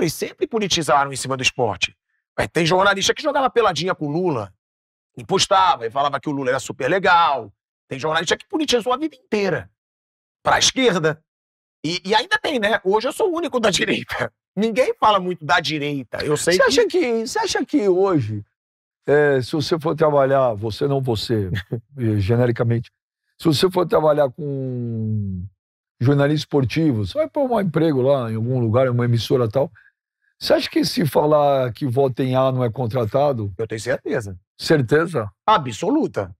Eles sempre politizaram em cima do esporte. Mas é, tem jornalista que jogava peladinha com o Lula, e postava e falava que o Lula era super legal. Tem jornalista que politizou a vida inteira para a esquerda. E, e, ainda tem, né? Hoje eu sou o único da direita. Ninguém fala muito da direita. Eu sei. Você que... acha que, você acha que hoje, é, se você for trabalhar, você não você, eh, genericamente, se você for trabalhar com jornalismo esportivo, você vai pôr um emprego lá em algum lugar, em uma emissora tal. Você acha que se falar que voto em A não é contratado? Eu tenho certeza. Certeza? Absoluta.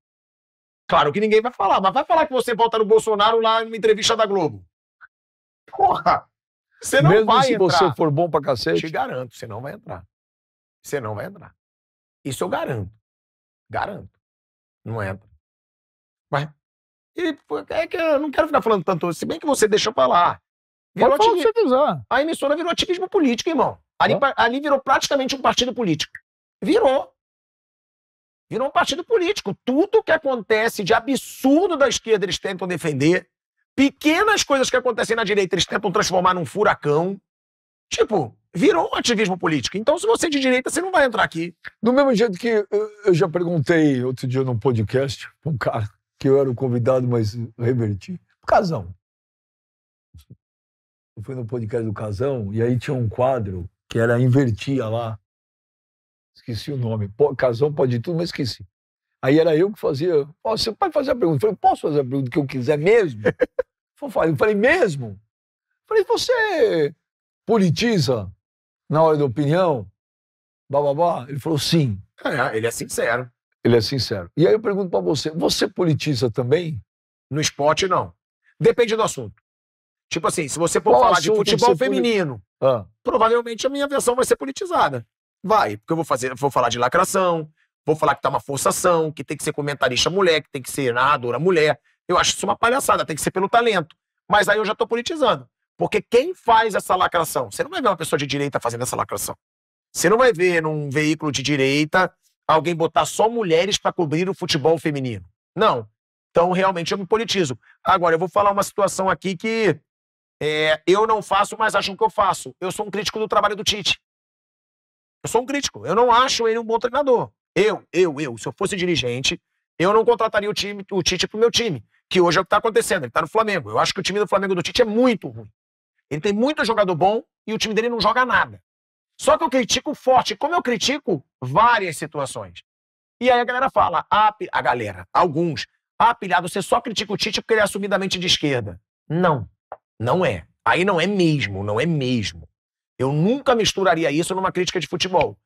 Claro que ninguém vai falar, mas vai falar que você vota no Bolsonaro lá numa entrevista da Globo. Porra! Você não Mesmo vai se entrar. se você for bom pra cacete? Te garanto, você não vai entrar. Você não vai entrar. Isso eu garanto. Garanto. Não entra. Mas e é que eu não quero ficar falando tanto, se bem que você deixa eu falar. Virou Pode falar ativismo. que você quiser. A emissora virou ativismo político, irmão. Ali, ali virou praticamente um partido político. Virou. Virou um partido político. Tudo que acontece de absurdo da esquerda eles tentam defender. Pequenas coisas que acontecem na direita eles tentam transformar num furacão. Tipo, virou um ativismo político. Então, se você é de direita, você não vai entrar aqui. Do mesmo jeito que eu já perguntei outro dia num podcast pra um cara que eu era o convidado, mas reverti. Casão. Eu fui no podcast do Casão e aí tinha um quadro que era invertia lá. Esqueci o nome. Casão pode tudo, mas esqueci. Aí era eu que fazia. Oh, você pode fazer a pergunta? Eu falei, posso fazer a pergunta que eu quiser mesmo? eu falei, mesmo? Eu falei, você politiza na hora da opinião? Bababá? Ele falou, sim. É, ele é sincero. Ele é sincero. E aí eu pergunto para você, você politiza também? No esporte, não. Depende do assunto. Tipo assim, se você for Qual falar de futebol feminino, ah. Provavelmente a minha versão vai ser politizada. Vai, porque eu vou fazer, vou falar de lacração, vou falar que tá uma forçação, que tem que ser comentarista mulher, que tem que ser narradora mulher. Eu acho isso uma palhaçada, tem que ser pelo talento. Mas aí eu já tô politizando. Porque quem faz essa lacração? Você não vai ver uma pessoa de direita fazendo essa lacração. Você não vai ver num veículo de direita alguém botar só mulheres para cobrir o futebol feminino. Não. Então, realmente, eu me politizo. Agora, eu vou falar uma situação aqui que é, eu não faço, mas acham que eu faço. Eu sou um crítico do trabalho do Tite. Eu sou um crítico. Eu não acho ele um bom treinador. Eu, eu, eu. Se eu fosse dirigente, eu não contrataria o, time, o Tite pro meu time. Que hoje é o que está acontecendo. Ele está no Flamengo. Eu acho que o time do Flamengo do Tite é muito ruim. Ele tem muito jogador bom e o time dele não joga nada. Só que eu critico forte. Como eu critico várias situações. E aí a galera fala, a, ah, a galera, alguns, ah, pilhado, você só critica o Tite porque ele é assumidamente de esquerda. Não. Não é. Aí não é mesmo, não é mesmo. Eu nunca misturaria isso numa crítica de futebol.